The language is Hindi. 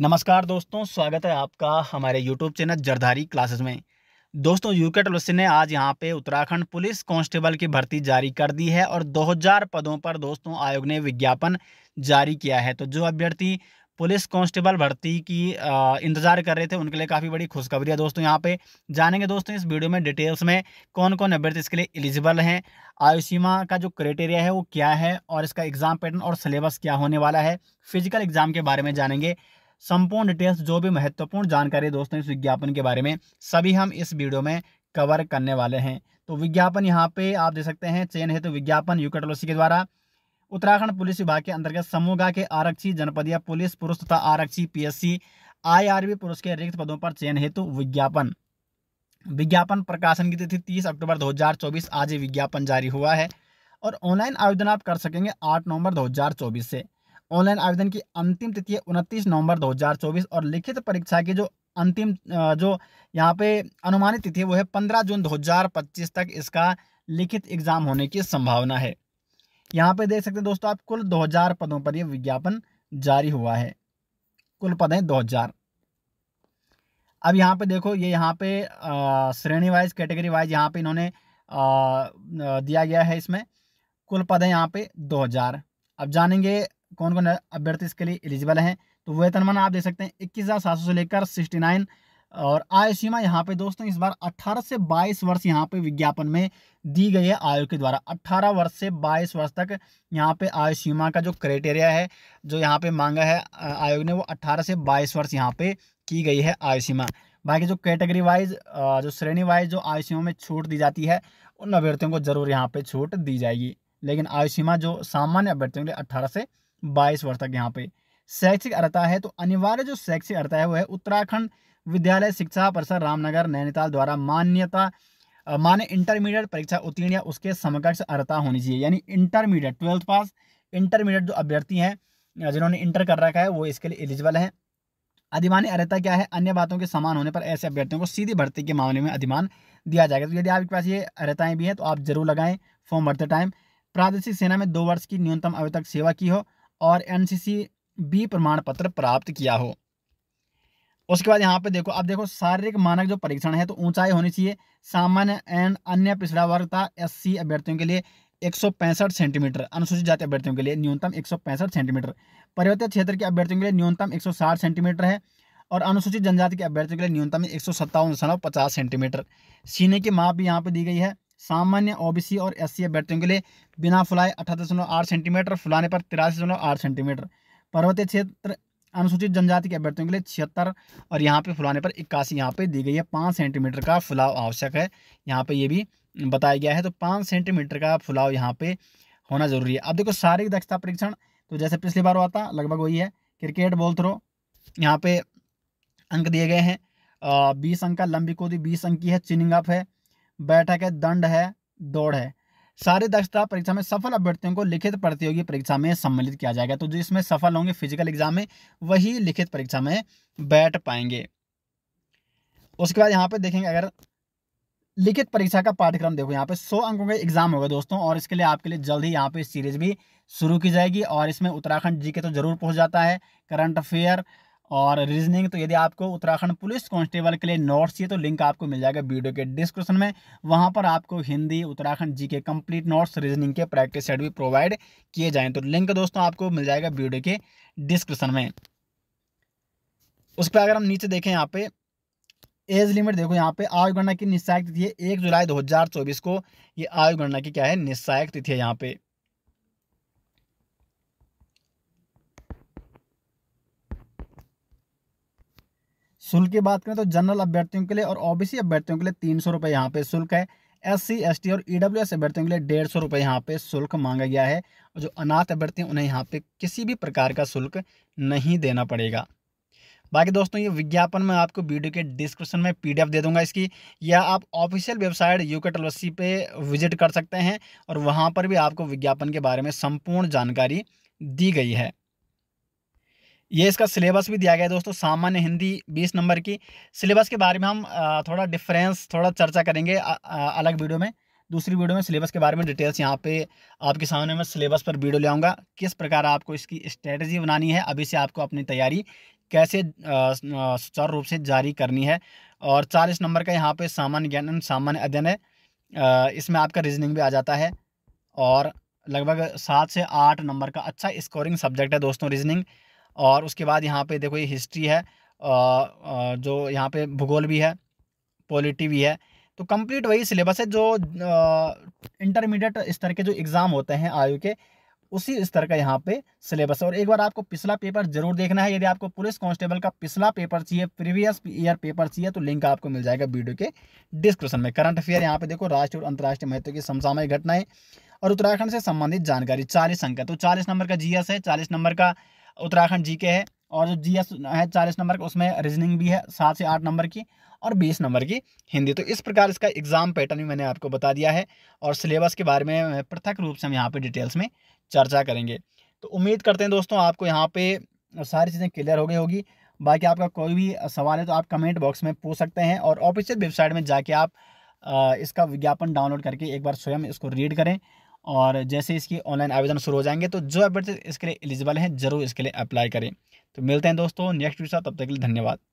नमस्कार दोस्तों स्वागत है आपका हमारे यूट्यूब चैनल जरधारी क्लासेस में दोस्तों यूके ट्रस्ट ने आज यहां पे उत्तराखंड पुलिस कांस्टेबल की भर्ती जारी कर दी है और 2000 पदों पर दोस्तों आयोग ने विज्ञापन जारी किया है तो जो अभ्यर्थी पुलिस कांस्टेबल भर्ती की इंतज़ार कर रहे थे उनके लिए काफ़ी बड़ी खुशखबरी है दोस्तों यहाँ पे जानेंगे दोस्तों इस वीडियो में डिटेल्स में कौन कौन अभ्यर्थी इसके लिए एलिजिबल हैं आयु सीमा का जो क्राइटेरिया है वो क्या है और इसका एग्ज़ाम पैटर्न और सिलेबस क्या होने वाला है फिजिकल एग्ज़ाम के बारे में जानेंगे संपूर्ण डिटेल्स जो भी महत्वपूर्ण जानकारी दोस्तों इस विज्ञापन के बारे में सभी हम इस वीडियो में कवर करने वाले हैं तो विज्ञापन यहाँ पे आप दे सकते हैं चयन हेतु तो विज्ञापन यूकेटोलॉसी के द्वारा उत्तराखंड पुलिस विभाग के अंतर्गत समूगा के आरक्षी जनपदीय पुलिस पुरुष तथा आरक्षी पीएससी आईआरबी पुरुष के रिक्त पदों पर चयन हेतु तो विज्ञापन विज्ञापन प्रकाशन की तिथि 30 अक्टूबर 2024 आज ये विज्ञापन जारी हुआ है और ऑनलाइन आवेदन आप कर सकेंगे 8 नवंबर 2024 से ऑनलाइन आवेदन की अंतिम तिथि उनतीस नवंबर 2024 और लिखित परीक्षा की जो अंतिम जो यहाँ पे अनुमानित तिथि वो है 15 जून 2025 तक इसका लिखित एग्जाम होने की संभावना है यहाँ पे देख सकते हैं दोस्तों आप कुल 2000 पदों पर यह विज्ञापन जारी हुआ है कुल पद हैं 2000 अब यहाँ पे देखो ये यहाँ पे श्रेणी वाइज कैटेगरी वाइज यहाँ पे इन्होंने दिया गया है इसमें कुल पद हैं यहाँ पे 2000 अब जानेंगे कौन कौन अभ्यर्थी इसके लिए एलिजिबल हैं तो वेतनमान आप देख सकते हैं इक्कीस हज़ार सात सौ से लेकर सिक्सटी नाइन और आय सीमा यहाँ पे दोस्तों इस बार 18 से 22 वर्ष यहाँ पे विज्ञापन में दी गई है आयोग के द्वारा 18 वर्ष से 22 वर्ष तक यहाँ पे आय सीमा का जो क्राइटेरिया है जो यहाँ पे मांगा है आयोग ने वो 18 से 22 वर्ष यहाँ पे की गई है आय सीमा बाकी जो कैटेगरी वाइज जो श्रेणी वाइज जो आय सीमा में छूट दी जाती है उन अभ्यर्थियों को जरूर यहाँ पर छूट दी जाएगी लेकिन आय सीमा जो सामान्य अभ्यर्थियों के लिए अट्ठारह से बाईस वर्ष तक यहाँ पे शैक्षिक अर्ता है तो अनिवार्य जो शैक्षिक अर्ता है वो है उत्तराखंड विद्यालय शिक्षा परिषद रामनगर नैनीताल द्वारा मान्यता माने इंटरमीडिएट परीक्षा उत्तीर्ण या उसके समकक्ष अर्ता होनी चाहिए यानी इंटरमीडिएट ट्वेल्थ पास इंटरमीडिएट जो अभ्यर्थी हैं जिन्होंने इंटर कर रखा है वो इसके लिए एलिजिबल हैं अधिमान्य अर्ता क्या है अन्य बातों के समान होने पर ऐसे अभ्यर्थियों को सीधी भर्ती के मामले में अधिमान दिया जाएगा तो यदि आपके पास ये अर्ताएँ भी हैं तो आप जरूर लगाएं फॉर्म भरते टाइम प्रादेशिक सेना में दो वर्ष की न्यूनतम अभी तक सेवा की हो और एन बी प्रमाण पत्र प्राप्त किया हो उसके बाद यहाँ पे देखो अब देखो शारीरिक मानक जो परीक्षण है तो ऊंचाई होनी चाहिए सामान्य एंड अन्य पिछड़ा वर्ग था एस अभ्यर्थियों के लिए एक सेंटीमीटर अनुसूचित जाति अभ्यर्थियों के लिए न्यूनतम एक सेंटीमीटर पर्वतीय क्षेत्र के अभ्यर्थियों के लिए न्यूनतम 160 सेंटीमीटर है और अनुसूचित जनजाति के अभ्यर्थियों के लिए न्यूनतम एक सेंटीमीटर सीने की माप भी यहाँ पर दी गई है सामान्य ओबीसी और एस सी अभ्यर्थियों के लिए बिना फुलाए अठहत्तर दशमलव आठ सेंटीमीटर फुलाने पर तिरासी दशमलव आठ सेंटीमीटर पर्वतीय क्षेत्र अनुसूचित जनजाति के अभ्यर्थियों के लिए छिहत्तर और यहाँ पे फुलाने पर इक्यासी यहाँ पे दी गई है पाँच सेंटीमीटर का फुलाव आवश्यक है यहाँ पे ये भी बताया गया है तो पाँच सेंटीमीटर का फुलाव यहाँ पे होना जरूरी है अब देखो शारीरिक दक्षता परीक्षण तो जैसे पिछली बार हुआ था लगभग वही है क्रिकेट बॉल थ्रो यहाँ पे अंक दिए गए हैं बीस अंक का लंबी कोदी बीस अंक की है चिनिंग अप है बैठक है दंड है दौड़ है सारे दक्षता परीक्षा में सफल अभ्यर्थियों को लिखित प्रतियोगी परीक्षा में सम्मिलित किया जाएगा तो जो इसमें सफल होंगे फिजिकल एग्जाम में वही लिखित परीक्षा में बैठ पाएंगे उसके बाद यहाँ पे देखेंगे अगर लिखित परीक्षा का पाठ्यक्रम देखो यहाँ पे 100 अंकों का एग्जाम होगा दोस्तों और इसके लिए आपके लिए जल्द ही यहाँ पे सीरीज भी शुरू की जाएगी और इसमें उत्तराखंड जी के तो जरूर पहुंच जाता है करंट अफेयर और रीजनिंग तो यदि आपको उत्तराखंड पुलिस कांस्टेबल के लिए नोट्स चाहिए तो लिंक आपको मिल जाएगा वीडियो के डिस्क्रिप्शन में वहाँ पर आपको Hindi Uttarakhand G K complete notes reasoning के प्रैक्टिस सेट भी प्रोवाइड किए जाएँ तो लिंक दोस्तों आपको मिल जाएगा वीडियो के डिस्क्रिप्शन में उस पर अगर हम नीचे देखें यहाँ पे एज लिमिट देखो यहाँ पे आयु गणना की निश्चायक तिथि है एक जुलाई 2024 को ये आयु गणना की क्या है निश्चायक तिथि है यहाँ पे शुल्क की बात करें तो जनरल अभ्यर्थियों के लिए और ओबीसी अभ्यर्थियों के लिए तीन सौ रुपये यहाँ पे शुल्क है एस सी एस टी और ई डब्ल्यू एस अभ्यर्थियों के लिए डेढ़ सौ रुपये यहाँ पे शुल्क मांगा गया है और जो अनाथ अभ्यर्थी उन्हें यहाँ पे किसी भी प्रकार का शुल्क नहीं देना पड़ेगा बाकी दोस्तों ये विज्ञापन मैं आपको वीडियो के डिस्क्रिप्शन में पीडीएफ दे दूंगा इसकी या आप ऑफिशियल वेबसाइट यू के टलवसी पे विजिट कर सकते हैं और वहाँ पर भी आपको विज्ञापन के बारे में संपूर्ण जानकारी दी गई है ये इसका सिलेबस भी दिया गया है दोस्तों सामान्य हिंदी बीस नंबर की सिलेबस के बारे में हम थोड़ा डिफरेंस थोड़ा चर्चा करेंगे अलग वीडियो में दूसरी वीडियो में सिलेबस के बारे में डिटेल्स यहाँ पे आपके सामने मैं सिलेबस पर वीडियो ले आऊँगा किस प्रकार आपको इसकी स्ट्रेटजी बनानी है अभी से आपको अपनी तैयारी कैसे सुचारू रूप से जारी करनी है और चालीस नंबर का यहाँ पे सामान्य ज्ञान सामान्य अध्ययन है इसमें आपका रीजनिंग भी आ जाता है और लगभग सात से आठ नंबर का अच्छा स्कोरिंग सब्जेक्ट है दोस्तों रीजनिंग और उसके बाद यहाँ पे देखो ये हिस्ट्री है जो यहाँ पे भूगोल भी है पॉलिटी भी है तो कंप्लीट वही सिलेबस है जो इंटरमीडिएट स्तर के जो एग्ज़ाम होते हैं आयु के उसी स्तर का यहाँ पे सिलेबस है और एक बार आपको पिछला पेपर जरूर देखना है यदि आपको पुलिस कांस्टेबल का पिछला पेपर चाहिए प्रीवियस ईयर पेपर चाहिए तो लिंक आपको मिल जाएगा वीडियो के डिस्क्रिप्शन में करंट अफेयर यहाँ पे देखो राष्ट्रीय और अंतर्राष्ट्रीय महत्व की समसामयिक घटनाएं और उत्तराखंड से संबंधित जानकारी चालीस अंक है तो चालीस नंबर का जी है चालीस नंबर का उत्तराखंड जी है और जो जी है चालीस नंबर का उसमें रीजनिंग भी है सात से आठ नंबर की और बीस नंबर की हिंदी तो इस प्रकार इसका एग्ज़ाम पैटर्न भी मैंने आपको बता दिया है और सिलेबस के बारे में पृथक रूप से हम यहाँ पे डिटेल्स में चर्चा करेंगे तो उम्मीद करते हैं दोस्तों आपको यहाँ पे सारी चीज़ें क्लियर हो गई होगी बाकी आपका कोई भी सवाल है तो आप कमेंट बॉक्स में पूछ सकते हैं और ऑफिशियल वेबसाइट में जाके आप इसका विज्ञापन डाउनलोड करके एक बार स्वयं इसको रीड करें और जैसे इसकी ऑनलाइन आवेदन शुरू हो जाएंगे तो जो अभ्यर्थी इसके लिए एलिजिबल हैं जरूर इसके लिए अप्लाई करें तो मिलते हैं दोस्तों नेक्स्ट वीडियो तब तक के लिए धन्यवाद